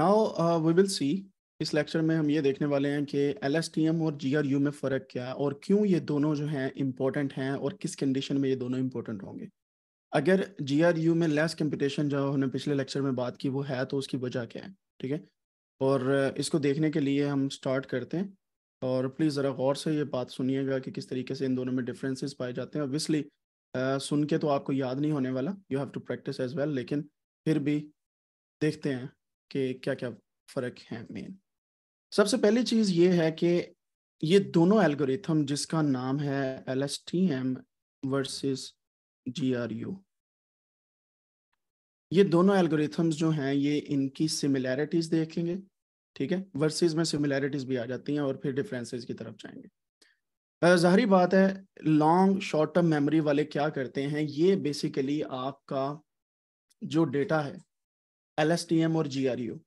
Now we will सी इस lecture में हम ये देखने वाले हैं कि एल और जी में फ़र्क क्या है और क्यों ये दोनों जो हैं इम्पोर्टेंट हैं और किस कंडीशन में ये दोनों इम्पोर्टेंट होंगे अगर जी में लेस कंपटीशन जो हमने पिछले लेक्चर में बात की वो है तो उसकी वजह क्या है ठीक है और इसको देखने के लिए हम स्टार्ट करते हैं और प्लीज़ ज़रा गौर से ये बात सुनिएगा कि किस तरीके से इन दोनों में डिफ्रेंसेज पाए जाते हैं ओबियसली uh, सुन के तो आपको याद नहीं होने वाला you have to practise as well लेकिन फिर भी देखते हैं कि क्या क्या फ़र्क है मेन सबसे पहली चीज़ ये है कि ये दोनों एल्गोरिथम जिसका नाम है L S T M versus G R U ये दोनों एल्गोरिथम्स जो हैं ये इनकी सिमिलैरिटीज देखेंगे ठीक है वर्सेस में सिमिलैरिटीज भी आ जाती हैं और फिर डिफरेंसेस की तरफ जाएंगे जाहरी बात है लॉन्ग शॉर्ट टर्म मेमोरी वाले क्या करते हैं ये बेसिकली आपका जो डेटा है एल और जी e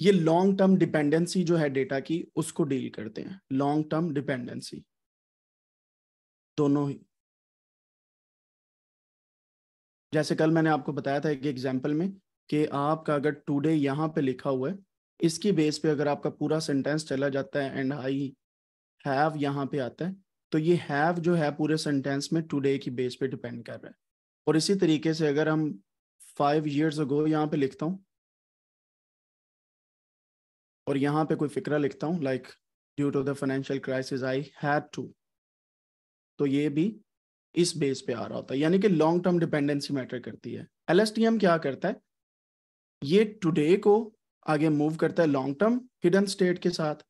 ये लॉन्ग टर्म डिपेंडेंसी जो है डेटा की उसको डील करते हैं लॉन्ग टर्म डिपेंडेंसी दोनों ही जैसे कल मैंने आपको बताया था एक एग्जाम्पल में कि आपका अगर टुडे यहाँ पे लिखा हुआ है इसकी बेस पे अगर आपका पूरा सेंटेंस चला जाता है एंड आई हैव यहाँ पे आता है तो ये हैव जो है पूरे सेंटेंस में टुडे की बेस पे डिपेंड कर रहा है और इसी तरीके से अगर हम फाइव ईयर्स अगो यहाँ पे लिखता हूँ और यहाँ पे कोई फिक्रा लिखता हूँ like due to the financial crisis I had to तो ये भी इस बेस पे आ रहा होता है यानी कि लॉन्ग टर्म डिपेंडेंसी मैटर करती है एल क्या करता है ये टुडे को आगे मूव करता है लॉन्ग टर्म हिडन स्टेट के साथ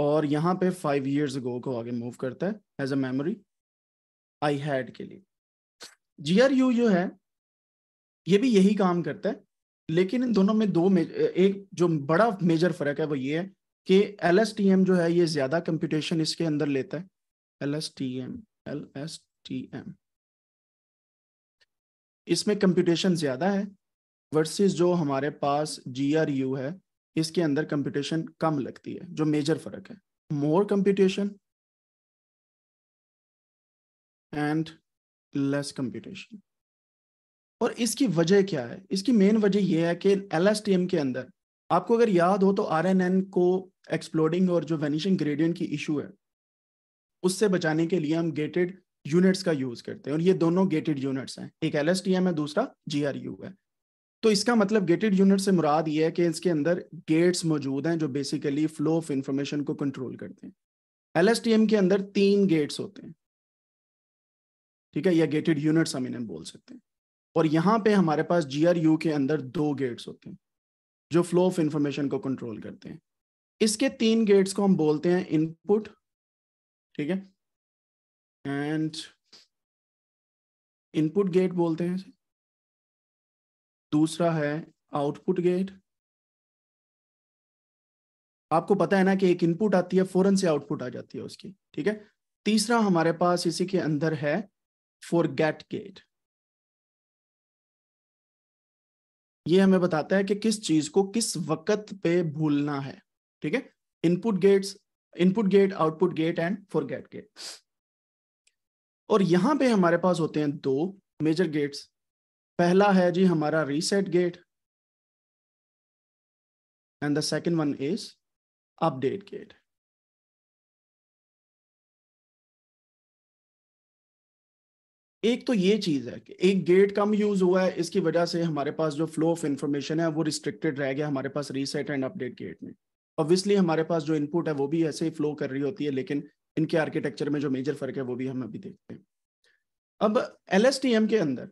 और यहाँ पे फाइव ईयर्स गो को आगे मूव करता है as a memory I had के लिए जी जो है ये भी यही काम करता है लेकिन इन दोनों में दो एक जो बड़ा मेजर फर्क है वो ये है कि एल जो है ये ज्यादा कंप्यूटेशन इसके अंदर लेता है L S T M L S T M इसमें कंप्यूटेशन ज्यादा है वर्सेस जो हमारे पास जी आर यू है इसके अंदर कंप्यूटेशन कम लगती है जो मेजर फर्क है more computation and less computation और इसकी वजह क्या है इसकी मेन वजह यह है कि एल के अंदर आपको अगर याद हो तो आर को एक्सप्लोडिंग और जो वेनिशिंग ग्रेडियंट की इशू है उससे बचाने के लिए हम गेटेड यूनिट्स का यूज करते हैं और ये दोनों गेटेड यूनिट्स हैं एक एल है दूसरा जी है तो इसका मतलब गेटेड यूनिट से मुराद ये है कि इसके अंदर गेट्स मौजूद हैं जो बेसिकली फ्लो ऑफ इंफॉर्मेशन को कंट्रोल करते हैं एल के अंदर तीन गेट्स होते हैं ठीक है या गेटेड यूनिट्स हम इन्हें बोल सकते हैं और यहाँ पे हमारे पास जीआरयू के अंदर दो गेट्स होते हैं जो फ्लो ऑफ इंफॉर्मेशन को कंट्रोल करते हैं इसके तीन गेट्स को हम बोलते हैं इनपुट ठीक है एंड इनपुट गेट बोलते हैं दूसरा है आउटपुट गेट आपको पता है ना कि एक इनपुट आती है फौरन से आउटपुट आ जाती है उसकी ठीक है तीसरा हमारे पास इसी के अंदर है गेट गेट ये हमें बताता है कि किस चीज को किस वक्त पे भूलना है ठीक है input gates input gate output gate and forget gate और यहां पे हमारे पास होते हैं दो मेजर गेट्स पहला है जी हमारा reset gate and the second one is update gate एक तो ये चीज है कि एक गेट कम यूज हुआ है इसकी वजह से हमारे पास जो फ्लो ऑफ इन्फॉर्मेशन है वो रिस्ट्रिक्टेड रह गया हमारे पास रीसेट एंड अपडेट गेट में ऑब्वियसली हमारे पास जो इनपुट है वो भी ऐसे ही फ्लो कर रही होती है लेकिन इनके आर्किटेक्चर में जो मेजर फर्क है वो भी हम अभी देखते हैं अब एल के अंदर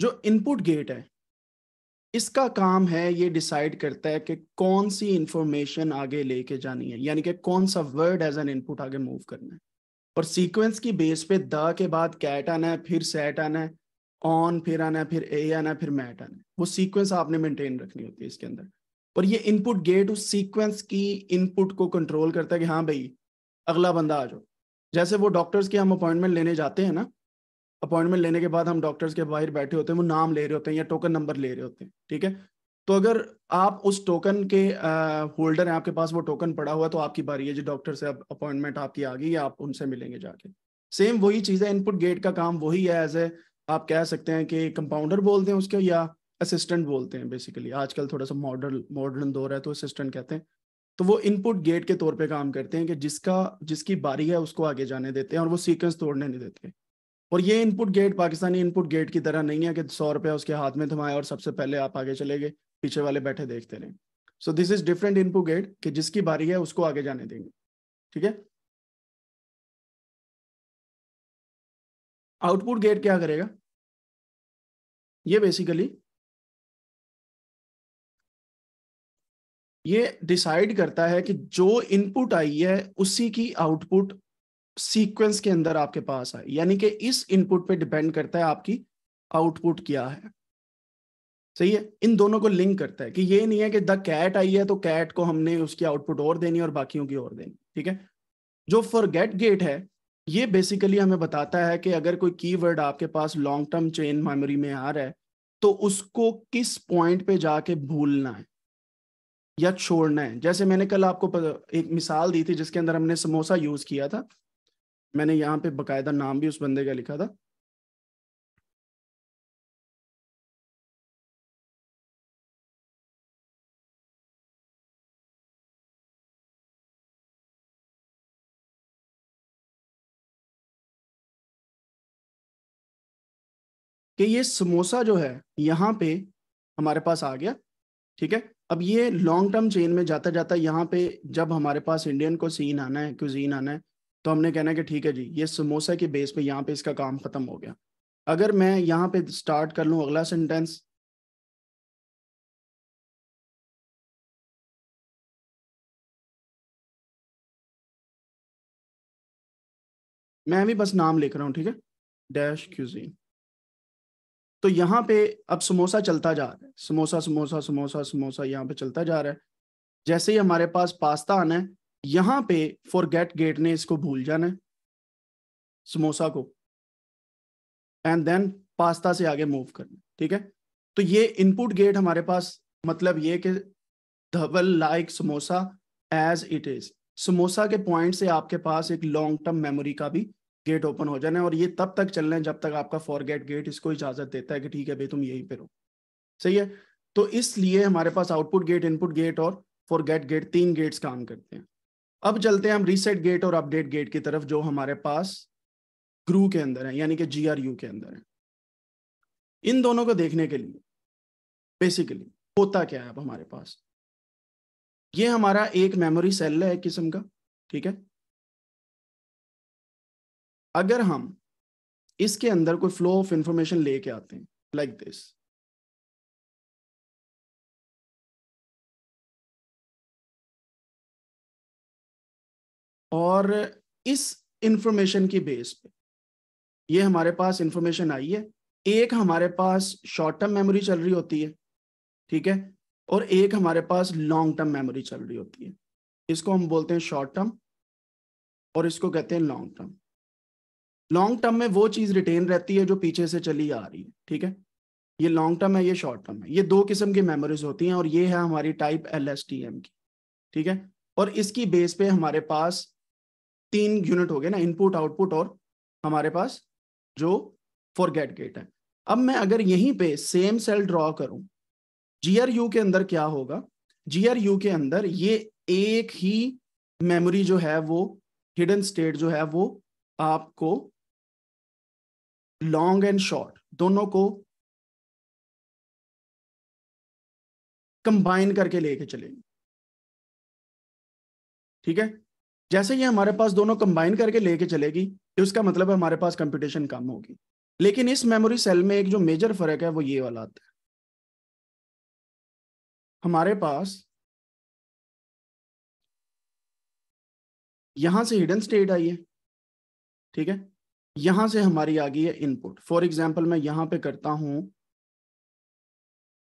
जो इनपुट गेट है इसका काम है ये डिसाइड करता है कि कौन सी इंफॉर्मेशन आगे लेके जानी है यानी कि कौन सा वर्ड एज एन इनपुट आगे मूव करना है और सीक्वेंस की बेस पे द के बाद कैट आना है फिर सेट आना है ऑन फिर आना है फिर ए आना है फिर मैट आना है वो सीक्वेंस आपने मेंटेन रखनी होती है इसके अंदर और ये इनपुट गेट उस सीक्वेंस की इनपुट को कंट्रोल करता है कि हाँ भाई अगला बंदा आ जाओ जैसे वो डॉक्टर्स के हम अपॉइंटमेंट लेने जाते हैं ना अपॉइंटमेंट लेने के बाद हम डॉक्टर्स के बाहर बैठे होते हैं वो नाम ले रहे होते हैं या टोकन नंबर ले रहे होते हैं ठीक है तो अगर आप उस टोकन के होल्डर हैं आपके पास वो टोकन पड़ा हुआ तो आपकी बारी है जो डॉक्टर से अब अपॉइंटमेंट आपकी आ गई या आप उनसे मिलेंगे जाके सेम वही चीज़ है इनपुट गेट का काम वही है एज ए आप कह सकते हैं कि कंपाउंडर बोलते हैं उसके या असिस्टेंट बोलते हैं बेसिकली आजकल थोड़ा सा मॉडर्न मॉडर्न दौर है तो असिस्टेंट कहते हैं तो वो इनपुट गेट के तौर पे काम करते हैं कि जिसका जिसकी बारी है उसको आगे जाने देते हैं और वो सीक्वेंस तोड़ने नहीं देते और ये इनपुट गेट पाकिस्तानी इनपुट गेट की तरह नहीं है कि सौ रुपया उसके हाथ में थमाए और सबसे पहले आप आगे चले गए पीछे वाले बैठे देखते रहे so this is different input gate कि जिसकी बारी है उसको आगे जाने देंगे ठीक है आउटपुट गेट क्या करेगा ये बेसिकली ये डिसाइड करता है कि जो इनपुट आई है उसी की आउटपुट सीक्वेंस के अंदर आपके पास आए यानी कि इस इनपुट पे डिपेंड करता है आपकी आउटपुट क्या है सही है इन दोनों को लिंक करता है कि ये नहीं है कि द कैट आई है तो कैट को हमने उसकी आउटपुट और देनी और बाकियों की और देनी ठीक है जो फॉर गेट गेट है ये बेसिकली हमें बताता है कि अगर कोई कीवर्ड आपके पास लॉन्ग टर्म चेन मेमोरी में आ रहा है तो उसको किस पॉइंट पे जाके भूलना है या छोड़ना है जैसे मैंने कल आपको एक मिसाल दी थी जिसके अंदर हमने समोसा यूज किया था मैंने यहाँ पे बकायदा नाम भी उस बंदे का लिखा था कि ये समोसा जो है यहाँ पे हमारे पास आ गया ठीक है अब ये लॉन्ग टर्म चेन में जाता जाता यहाँ पे जब हमारे पास इंडियन को सीन आना है क्यूजीन आना है तो हमने कहना कि ठीक है जी ये समोसा के बेस पे यहाँ पे इसका काम खत्म हो गया अगर मैं यहाँ पे स्टार्ट कर लू अगला सेंटेंस मैं भी बस नाम लिख रहा हूँ ठीक है डैश क्यूजीन तो यहाँ पे अब समोसा चलता जा रहा है समोसा समोसा समोसा समोसा यहाँ पे चलता जा रहा है जैसे ही हमारे पास पास्ता आना है यहां पे फॉर गेट गेट ने इसको भूल जाना है समोसा को एंड देन पास्ता से आगे मूव करना ठीक है तो ये इनपुट गेट हमारे पास मतलब ये कि Dhawal like samosa as it is samosa के पॉइंट से आपके पास एक लॉन्ग टर्म मेमोरी का भी गेट ओपन हो जाना है और ये तब तक चलना है जब तक आपका फॉर गेट गेट इसको इजाजत देता है कि ठीक है भाई तुम यहीं पे रहो सही है तो इसलिए हमारे पास आउटपुट गेट इनपुट गेट और फॉर गेट गेट तीन गेट्स काम करते हैं अब चलते हैं हम रीसेट गेट और अपडेट गेट की तरफ जो हमारे पास ग्रू के अंदर है यानी कि जीआरयू के अंदर है इन दोनों को देखने के लिए बेसिकली होता क्या है अब हमारे पास ये हमारा एक मेमोरी सेल है एक किस्म का ठीक है अगर हम इसके अंदर कोई फ्लो ऑफ इंफॉर्मेशन लेके आते हैं लाइक like दिस और इस इंफॉर्मेशन की बेस पे ये हमारे पास इंफॉर्मेशन आई है एक हमारे पास शॉर्ट टर्म मेमोरी चल रही होती है ठीक है और एक हमारे पास लॉन्ग टर्म मेमोरी चल रही होती है इसको हम बोलते हैं शॉर्ट टर्म और इसको कहते हैं लॉन्ग टर्म लॉन्ग टर्म में वो चीज रिटेन रहती है जो पीछे से चली आ रही है ठीक है ये लॉन्ग टर्म है ये शॉर्ट टर्म है ये दो किस्म की मेमोरीज होती हैं और ये है हमारी टाइप एल की ठीक है और इसकी बेस पे हमारे पास तीन यूनिट हो गए ना इनपुट आउटपुट और हमारे पास जो फॉर गेट गेट है अब मैं अगर यहीं पे सेम सेल ड्रॉ करूं जीआरयू के अंदर क्या होगा जीआरयू के अंदर ये एक ही मेमोरी जो है वो हिडन स्टेट जो है वो आपको लॉन्ग एंड शॉर्ट दोनों को कंबाइन करके लेके चलेंगे ठीक है जैसे ये हमारे पास दोनों कंबाइन करके लेके चलेगी तो उसका मतलब है हमारे पास कंप्यूटेशन कम होगी लेकिन इस मेमोरी सेल में एक जो मेजर फर्क है वो ये वाला आता है हमारे पास यहां से हिडन स्टेट आई है ठीक है यहां से हमारी आ गई है इनपुट फॉर एग्जाम्पल मैं यहां पे करता हूं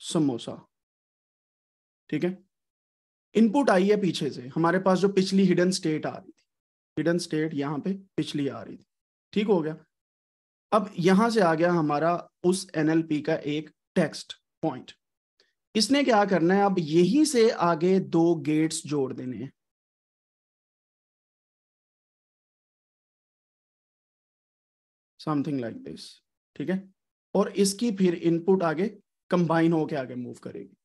समोसा ठीक है इनपुट आई है पीछे से हमारे पास जो पिछली हिडन स्टेट आ रही थी हिडन स्टेट यहाँ पे पिछली आ रही थी ठीक हो गया अब यहां से आ गया हमारा उस एनएलपी का एक टेक्स्ट पॉइंट इसने क्या करना है अब यहीं से आगे दो गेट्स जोड़ देने हैं समथिंग लाइक दिस ठीक है और इसकी फिर इनपुट आगे कंबाइन होके आगे मूव करेगी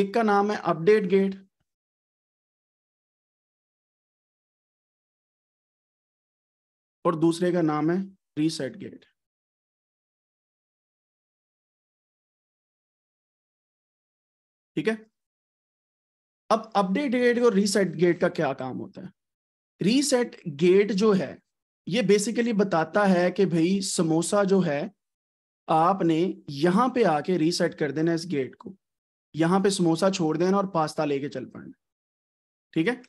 एक का नाम है अपडेट गेट और दूसरे का नाम है रीसेट गेट ठीक है अब अपडेट गेट और रीसेट गेट का क्या काम होता है रीसेट गेट जो है ये बेसिकली बताता है कि भाई समोसा जो है आपने यहां पे आके रीसेट कर देना इस गेट को यहां पे समोसा छोड़ देना और पास्ता लेके चल पड़ना ठीक है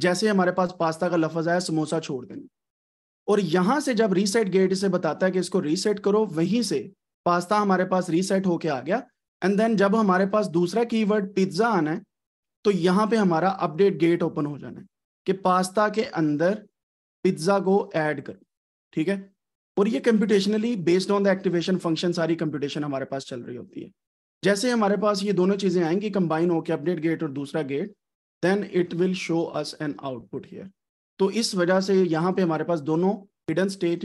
जैसे हमारे पास पास्ता का लफज आया समोसा छोड़ देना और यहां से जब रीसेट गेट इसे बताता है कि इसको रीसेट करो वहीं से पास्ता हमारे पास रीसेट होके आ गया एंड देन जब हमारे पास दूसरा कीवर्ड पिज्जा आना है तो यहाँ पे हमारा अपडेट गेट ओपन हो जाना है कि पास्ता के अंदर पिज्जा को ऐड करो ठीक है और ये computationally based on the activation function सारी कंप्यूटेशन हमारे पास चल रही होती है जैसे हमारे पास ये दोनों चीजें आएंगी कंबाइन होकर अपडेट गेट और दूसरा gate then it will show us an output here तो इस वजह से यहाँ पे हमारे पास दोनों हिडन स्टेट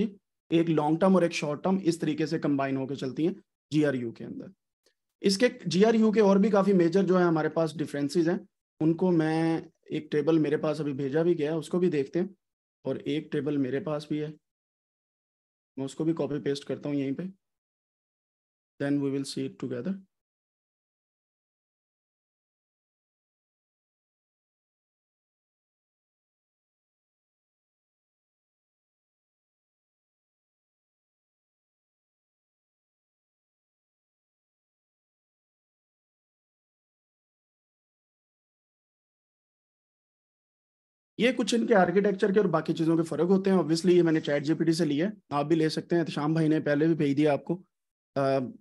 एक लॉन्ग टर्म और एक शॉर्ट टर्म इस तरीके से कंबाइन होकर चलती हैं जीआरयू के अंदर इसके जीआरयू के और भी काफ़ी मेजर जो है हमारे पास डिफरेंसेस हैं उनको मैं एक टेबल मेरे पास अभी भेजा भी गया है उसको भी देखते हैं और एक टेबल मेरे पास भी है मैं उसको भी कॉपी पेस्ट करता हूँ यहीं पे then we will see it together ये कुछ इनके आर्किटेक्चर के और बाकी चीज़ों के फर्क होते हैं ऑब्वियसली ये मैंने चैट जीपीटी से लिए आप भी ले सकते हैं तो शाम भाई ने पहले भी भेज दिया आपको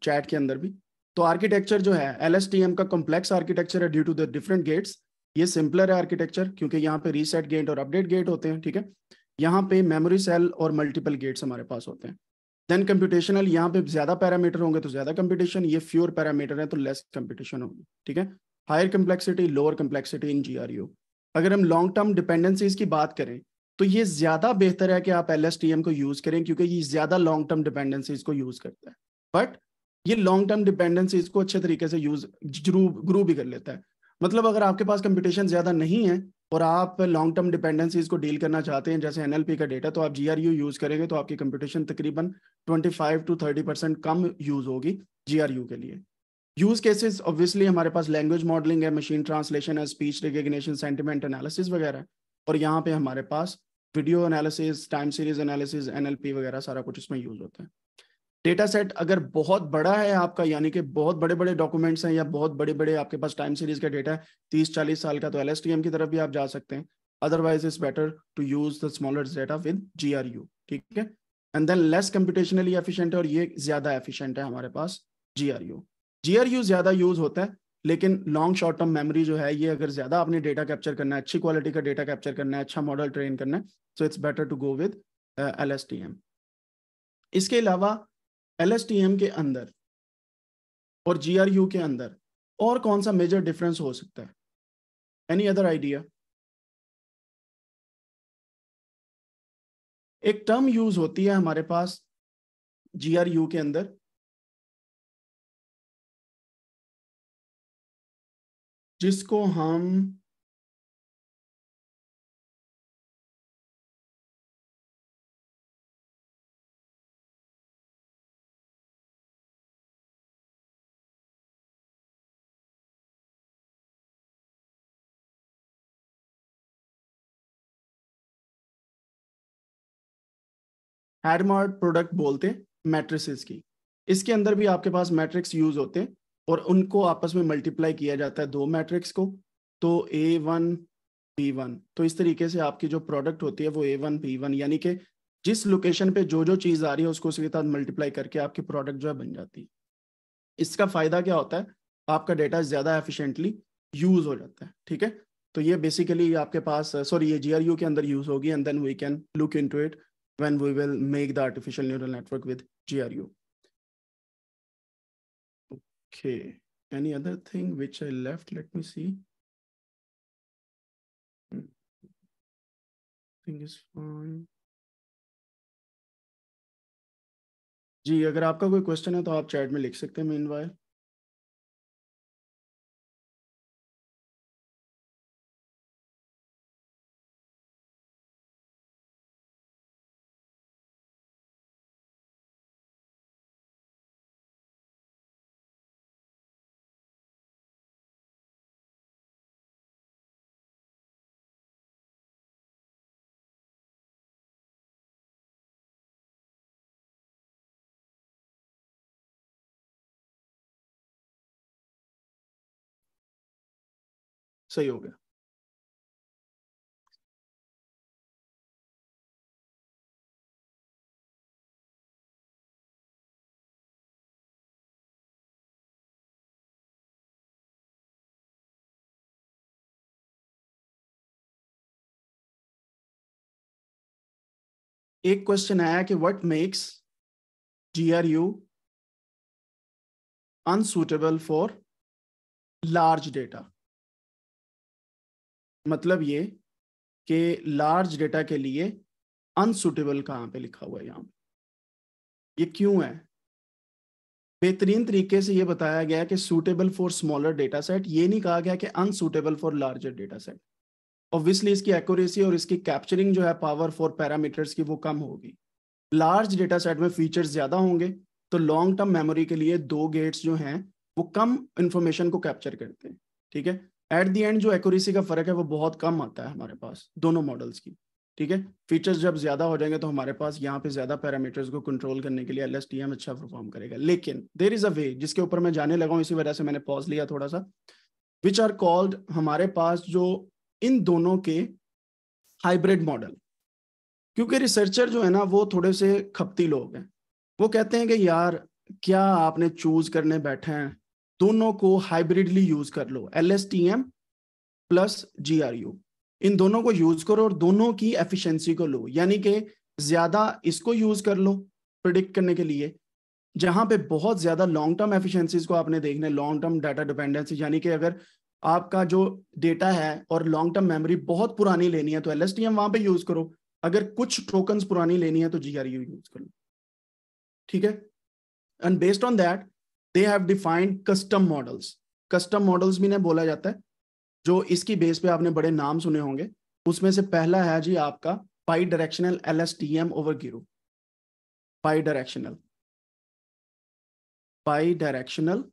चैट के अंदर भी तो आर्किटेक्चर जो है एल का कॉम्प्लेक्स आर्किटेक्चर है due to the different gates ये सिंपलर है आर्किटेक्चर क्योंकि यहाँ पे रीसेट गेट और अपडेट गेट होते हैं ठीक है यहाँ पे मेमोरी सेल और मल्टीपल गेट्स हमारे पास होते हैं देन कंप्यूटेशनल यहाँ पे ज्यादा पैरामीटर होंगे तो ज्यादा कंप्यूटेशन ये फ्यूर पैरामीटर है तो लेस कंप्यूटेशन होगी ठीक है higher complexity lower complexity in जी अगर हम लॉन्ग टर्म डिपेंडेंसीज की बात करें तो ये ज्यादा बेहतर है कि आप एल को यूज करें क्योंकि ये ज्यादा लॉन्ग टर्म डिपेंडेंसीज को यूज करता है बट ये लॉन्ग टर्म डिपेंडेंसीज को अच्छे तरीके से यूज ग्रू भी कर लेता है मतलब अगर आपके पास कंपटीशन ज्यादा नहीं है और आप लॉन्ग टर्म डिपेंडेंसीज को डील करना चाहते हैं जैसे एनएलपी का डेटा तो आप जीआरयू यूज करेंगे तो आपकी कंपटीशन तकरीबन 25 टू 30 परसेंट कम यूज होगी जीआरयू के लिए यूज केसेस ऑब्वियसली हमारे पास लैंग्वेज मॉडलिंग है मशीन ट्रांसलेशन है स्पीच रिकग्निशन सेंटिमेंट एनालिसिस वगैरह और यहाँ पे हमारे पास video analysis time series analysis NLP वगैरह सारा कुछ इसमें यूज होता है डेटा सेट अगर बहुत बड़ा है आपका यानी कि बहुत बड़े बड़े डॉक्यूमेंट्स हैं या बहुत बड़े बड़े आपके पास टाइम सीरीज का डेटा है तीस चालीस साल का तो एल की तरफ भी आप जा सकते हैं otherwise is better to use the smaller data with जी ठीक है and then less computationally efficient है और ये ज्यादा एफिशियंट है हमारे पास जी जीआरयू ज्यादा यूज होता है लेकिन लॉन्ग शॉर्ट टर्म मेमोरी जो है ये अगर ज्यादा आपने डेटा कैप्चर करना है अच्छी क्वालिटी का डेटा कैप्चर करना है अच्छा मॉडल ट्रेन करना है so it's better to go with L इसके अलावा एल के अंदर और जी के अंदर और कौन सा मेजर डिफरेंस हो सकता है एनी अदर आइडिया एक टर्म यूज होती है हमारे पास जी के अंदर जिसको हम एडमार्ट प्रोडक्ट बोलते हैं मैट्रिसेस की इसके अंदर भी आपके पास मैट्रिक्स यूज होते हैं और उनको आपस में मल्टीप्लाई किया जाता है दो मैट्रिक्स को तो ए वन बी वन तो इस तरीके से आपकी जो प्रोडक्ट होती है वो ए वन बी वन यानी कि जिस लोकेशन पे जो जो चीज़ आ रही है उसको उसके साथ मल्टीप्लाई करके आपकी प्रोडक्ट जो है बन जाती है इसका फ़ायदा क्या होता है आपका डेटा ज़्यादा एफिशिएंटली यूज़ हो जाता है ठीक है तो ये बेसिकली आपके पास सॉरी ये जी के अंदर यूज़ होगी and then we can look into it when make the artificial neural network neural G R U Okay. Any other thing which I left? Let me see. Thing is fine. जी अगर आपका कोई question है तो आप chat में लिख सकते हैं मेन वाई सही हो गया एक क्वेश्चन आया कि what makes GRU unsuitable for large data मतलब ये कि लार्ज डेटा के लिए अनसुटेबल कहाँ पे लिखा हुआ है यहाँ ये क्यों है बेहतरीन तरीके से ये बताया गया कि suitable for smaller data set ये नहीं कहा गया कि unsuitable for larger data set obviously इसकी एक्यूरेसी और इसकी कैप्चरिंग जो है पावर फॉर पैरामीटर्स की वो कम होगी लार्ज डेटा सेट में फीचर्स ज़्यादा होंगे तो लॉन्ग टर्म मेमोरी के लिए दो गेट्स जो हैं वो कम इन्फॉर्मेशन को कैप्चर करते हैं ठीक है एट दी एंड जो एक्यूरेसी का फर्क है वो बहुत कम आता है हमारे पास दोनों मॉडल्स की ठीक है फीचर्स जब ज्यादा हो जाएंगे तो हमारे पास यहाँ पे ज्यादा पैरामीटर्स को कंट्रोल करने के लिए एल अच्छा परफॉर्म करेगा लेकिन देर इज अ वे जिसके ऊपर मैं जाने लगा हूँ इसी वजह से मैंने पॉज लिया थोड़ा सा विच आर कॉल्ड हमारे पास जो इन दोनों के हाइब्रिड मॉडल क्योंकि रिसर्चर जो है ना वो थोड़े से खपती लोग हैं वो कहते हैं कि यार क्या आपने चूज करने बैठे हैं दोनों को हाइब्रिडली यूज कर लो L S T M plus G R U इन दोनों को यूज करो और दोनों की एफिशिएंसी को लो यानी कि ज्यादा इसको यूज कर लो प्रिडिक्ट करने के लिए जहां पे बहुत ज्यादा लॉन्ग टर्म एफिशिएंसीज को आपने देखने लॉन्ग टर्म डाटा डिपेंडेंसी यानी कि अगर आपका जो डेटा है और लॉन्ग टर्म मेमोरी बहुत पुरानी लेनी है तो एल एस टी एम वहां पर यूज करो अगर कुछ टोकन पुरानी लेनी है तो जी आर यू यूज कर लो ठीक है and based on that they have defined custom models custom models भी ने बोला जाता है जो इसकी बेस पे आपने बड़े नाम सुने होंगे उसमें से पहला है जी आपका bi directional L S T M over गिरू bi directional bi directional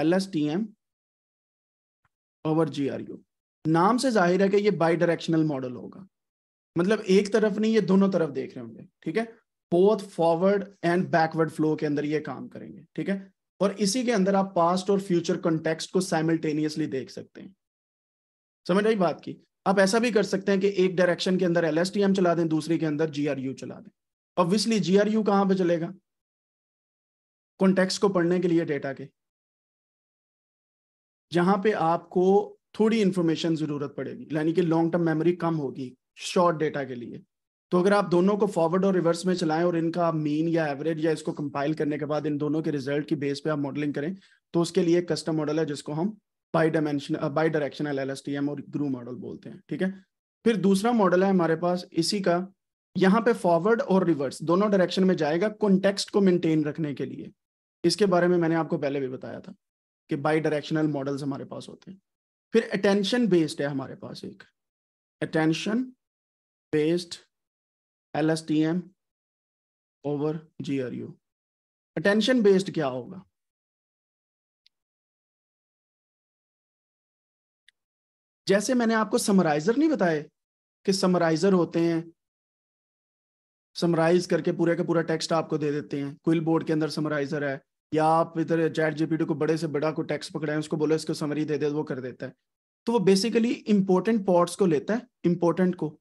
L S T M over G R U नाम से जाहिर है कि ये बाई डायरेक्शनल मॉडल होगा मतलब एक तरफ नहीं ये दोनों तरफ देख रहे होंगे ठीक है both forward and backward flow के अंदर ये काम करेंगे ठीक है और इसी के अंदर आप पास्ट और फ्यूचर कॉन्टेक्स्ट को साइमल्टेनियसली देख सकते हैं समझ आई बात की आप ऐसा भी कर सकते हैं कि एक डायरेक्शन के अंदर एल चला दें दूसरी के अंदर जी चला दें ऑब्वियसली जी आर यू कहां पर चलेगा कॉन्टेक्स्ट को पढ़ने के लिए डेटा के जहां पे आपको थोड़ी इंफॉर्मेशन जरूरत पड़ेगी यानी कि लॉन्ग टर्म मेमोरी कम होगी शॉर्ट डेटा के लिए तो अगर आप दोनों को फॉरवर्ड और रिवर्स में चलाएं और इनका मीन या एवरेज या इसको कंपाइल करने के बाद इन दोनों के रिजल्ट की बेस पे आप मॉडलिंग करें तो उसके लिए एक कस्टम मॉडल है जिसको हम bi dimension bi directional L और ग्रू मॉडल बोलते हैं ठीक है फिर दूसरा मॉडल है हमारे पास इसी का यहाँ पे फॉरवर्ड और रिवर्स दोनों डायरेक्शन में जाएगा कॉन्टेक्स्ट को मेंटेन रखने के लिए इसके बारे में मैंने आपको पहले भी बताया था कि बाई डायरेक्शनल मॉडल्स हमारे पास होते हैं फिर अटेंशन बेस्ड है हमारे पास एक attention based M over GRU attention based क्या होगा जैसे मैंने आपको समराइजर नहीं बताए कि समराइजर होते हैं समराइज करके पूरे का पूरा टेक्स्ट आपको दे देते हैं क्विल बोर्ड के अंदर समराइजर है या आप इधर चैट जीपीटी को बड़े से बड़ा को टेक्स्ट है उसको बोले इसको समरी दे दे वो कर देता है तो वो बेसिकली इंपॉर्टेंट पॉर्ट्स को लेता है इंपॉर्टेंट को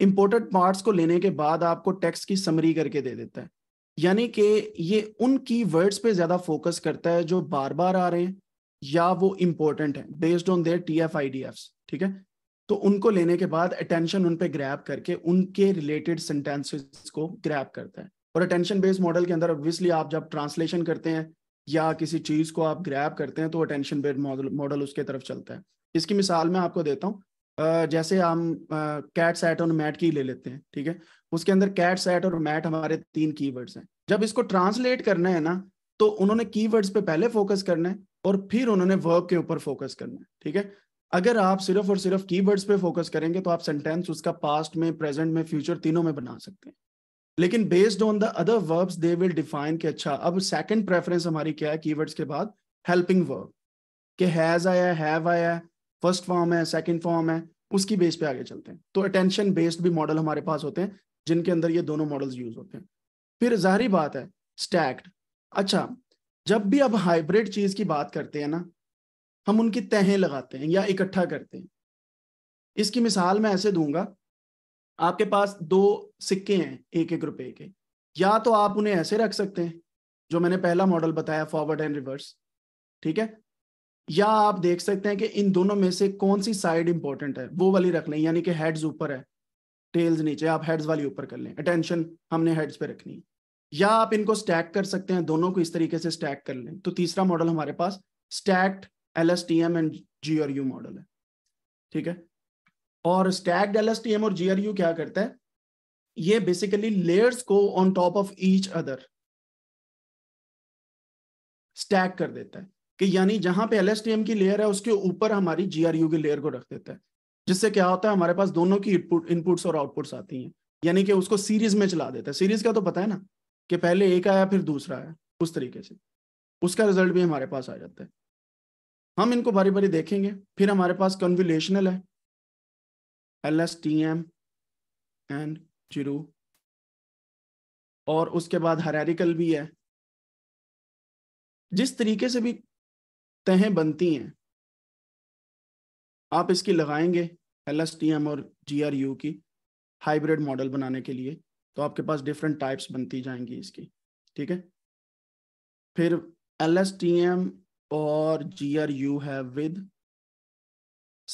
इंपोर्टेड पार्ट्स को लेने के बाद आपको टेक्स की समरी करके दे देता है यानी कि ये उन की वर्ड्स पे ज़्यादा फोकस करता है जो बार बार आ रहे हैं या वो इम्पोर्टेंट है based on their T F ठीक है तो उनको लेने के बाद अटेंशन उन पे ग्रैप करके उनके रिलेटेड सेंटेंसेस को ग्रैप करता है और अटेंशन बेस्ड मॉडल के अंदर ऑब्वियसली आप जब ट्रांसलेशन करते हैं या किसी चीज़ को आप ग्रैप करते हैं तो अटेंशन बेस्ड मॉडल मॉडल उसके तरफ चलता है इसकी मिसाल मैं आपको देता हूँ जैसे हम कैट सेट और मैट की ले लेते हैं ठीक है उसके अंदर कैट सेट और मैट हमारे तीन कीवर्ड्स हैं जब इसको ट्रांसलेट करना है ना तो उन्होंने कीवर्ड्स पे पहले फोकस करना है और फिर उन्होंने वर्ब के ऊपर फोकस करना है ठीक है अगर आप सिर्फ और सिर्फ कीवर्ड्स पे फोकस करेंगे तो आप सेंटेंस उसका पास्ट में प्रेजेंट में फ्यूचर तीनों में बना सकते हैं लेकिन based on the other verbs they will define कि अच्छा अब सेकंड प्रेफरेंस हमारी क्या है कीवर्ड्स के बाद हेल्पिंग वर्ब के हैज आया हैव आया फर्स्ट फॉर्म है सेकेंड फॉर्म है उसकी बेस पे आगे चलते हैं तो अटेंशन बेस्ड भी मॉडल हमारे पास होते हैं जिनके अंदर ये दोनों मॉडल्स यूज होते हैं फिर जाहरी बात है स्टैक्ड अच्छा जब भी अब हाइब्रिड चीज की बात करते हैं ना हम उनकी तहें लगाते हैं या इकट्ठा करते हैं इसकी मिसाल मैं ऐसे दूंगा आपके पास दो सिक्के हैं एक एक रुपए के या तो आप उन्हें ऐसे रख सकते हैं जो मैंने पहला मॉडल बताया फॉरवर्ड एंड रिवर्स ठीक है या आप देख सकते हैं कि इन दोनों में से कौन सी साइड इंपॉर्टेंट है वो वाली रख लें यानी कि हेड्स ऊपर है टेल्स नीचे आप हेड्स वाली ऊपर कर लें अटेंशन हमने हेड्स पे रखनी है या आप इनको स्टैक कर सकते हैं दोनों को इस तरीके से स्टैक कर लें तो तीसरा मॉडल हमारे पास stacked L S T M and G R U model है ठीक है और stacked L S T M और जी आर यू क्या करता है ये बेसिकली लेयर्स को on top of each other stack कर देता है कि यानी जहां पे एल की लेयर है उसके ऊपर हमारी यू की लेयर को रख देता है जिससे क्या होता है हमारे पास दोनों की इनपुट्स और आउटपुट्स आती हैं यानी कि उसको सीरीज में चला देता है सीरीज का तो पता है ना कि पहले एक आया फिर दूसरा आया उस तरीके से उसका रिजल्ट भी हमारे पास आ जाता है हम इनको बारी बारी देखेंगे फिर हमारे पास कन्विलेशनल है L S T M and चिरू और उसके बाद हरेरिकल भी है जिस तरीके से भी तहें बनती हैं आप इसकी लगाएंगे एल एस टी एम और जी आर यू की हाइब्रिड मॉडल बनाने के लिए तो आपके पास डिफरेंट टाइप्स बनती जाएंगी इसकी ठीक है फिर एल एस टी एम और जी आर यू है विद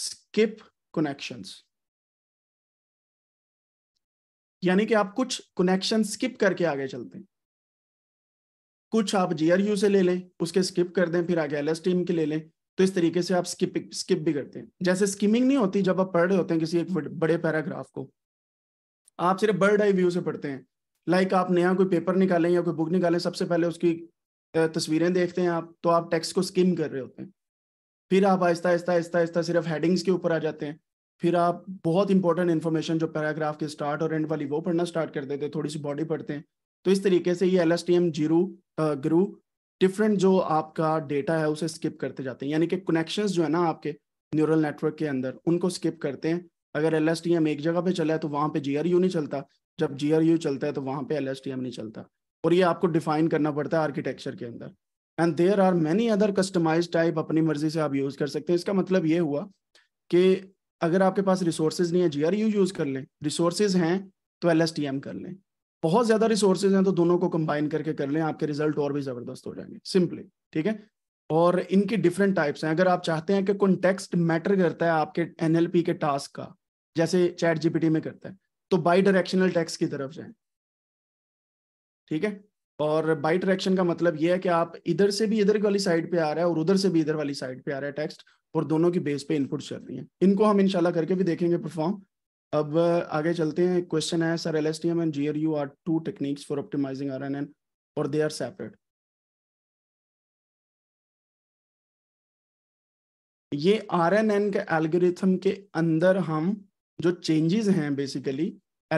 स्किप कनेक्शंस यानी कि आप कुछ कनेक्शन स्किप करके आगे चलते हैं कुछ आप जीआरयू से ले लें उसके स्किप कर दें फिर आगे एल टीम के ले लें तो इस तरीके से आप स्किप स्किप भी करते हैं जैसे स्किमिंग नहीं होती जब आप पढ़ रहे होते हैं किसी एक बड़े पैराग्राफ को आप सिर्फ बर्ड आई व्यू से पढ़ते हैं लाइक आप नया कोई पेपर निकालें या कोई बुक निकालें सबसे पहले उसकी तस्वीरें देखते हैं आप तो आप टेक्स्ट को स्किम कर रहे होते हैं फिर आप आहिस्ता आहिस्ता आहिस्ता आहिस्ता सिर्फ हेडिंग्स के ऊपर आ जाते हैं फिर आप बहुत इंपॉर्टेंट इन्फॉर्मेशन जो पैराग्राफ के स्टार्ट और एंड वाली वो पढ़ना स्टार्ट कर देते हैं थोड़ी सी बॉडी पढ़ते हैं तो इस तरीके से ये एल एस टी एम जीरो ग्रू डिफरेंट जो आपका डेटा है उसे स्किप करते जाते हैं यानी कि कनेक्शंस जो है ना आपके न्यूरल नेटवर्क के अंदर उनको स्किप करते हैं अगर एल एस टी एम एक जगह पे चला है तो वहाँ पे जी आर यू नहीं चलता जब जी आर यू चलता है तो वहाँ पे एल एस टी एम नहीं चलता और ये आपको डिफाइन करना पड़ता है आर्किटेक्चर के अंदर and there are many other customize type अपनी मर्जी से आप यूज़ कर सकते हैं इसका मतलब ये हुआ कि अगर आपके पास रिसोर्सेज नहीं है जी आर यू यूज़ कर लें रिसोर्सेज हैं तो एल एस टी एम कर लें बहुत ज्यादा रिसोर्सेज हैं तो दोनों को कंबाइन करके कर लें आपके रिजल्ट और भी जबरदस्त हो जाएंगे सिंपली ठीक है और इनकी डिफरेंट टाइप्स हैं अगर आप चाहते हैं कि कॉन्टेक्स्ट मैटर करता है आपके एनएलपी के टास्क का जैसे चैट जीपीटी में करता है तो बाई डायरेक्शनल टेक्स्ट की तरफ जाए ठीक है और बाई डायरेक्शन का मतलब यह है कि आप इधर से भी इधर वाली साइड पे आ रहा है और उधर से भी इधर वाली साइड पे आ रहा है टेक्स्ट और दोनों की बेस पे इनपुट चल रही है इनको हम इनशाला करके भी देखेंगे परफॉर्म अब uh, आगे चलते हैं क्वेश्चन है sir L S T M and G R U are two techniques for optimizing R N N और दे आर सेपरेट ये आर एन एन के एल्गोरिथम के अंदर हम जो चेंजेस हैं basically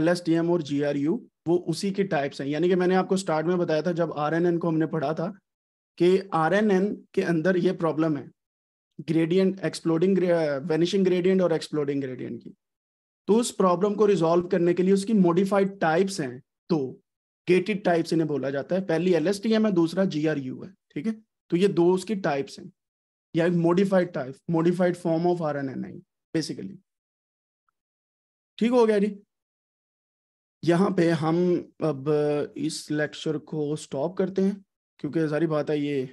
L S T M और जी आर यू वो उसी के टाइप्स हैं यानी कि मैंने आपको स्टार्ट में बताया था जब आर एन एन को हमने पढ़ा था कि आर एन एन के अंदर ये प्रॉब्लम है ग्रेडियंट एक्सप्लोडिंग वेनिशिंग ग्रेडियंट और एक्सप्लोडिंग ग्रेडियंट की तो उस प्रॉब्लम को रिजोल्व करने के लिए उसकी मॉडिफाइड टाइप्स हैं तो गेटेड टाइप्स इन्हें बोला जाता है पहली एल एस टी एम है दूसरा जी आर यू है ठीक है तो ये दो उसकी टाइप्स हैं या modified type modified form of R N basically ठीक हो गया जी यहाँ पे हम अब इस लेक्चर को स्टॉप करते हैं क्योंकि सारी बात है ये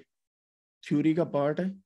थ्योरी का पार्ट है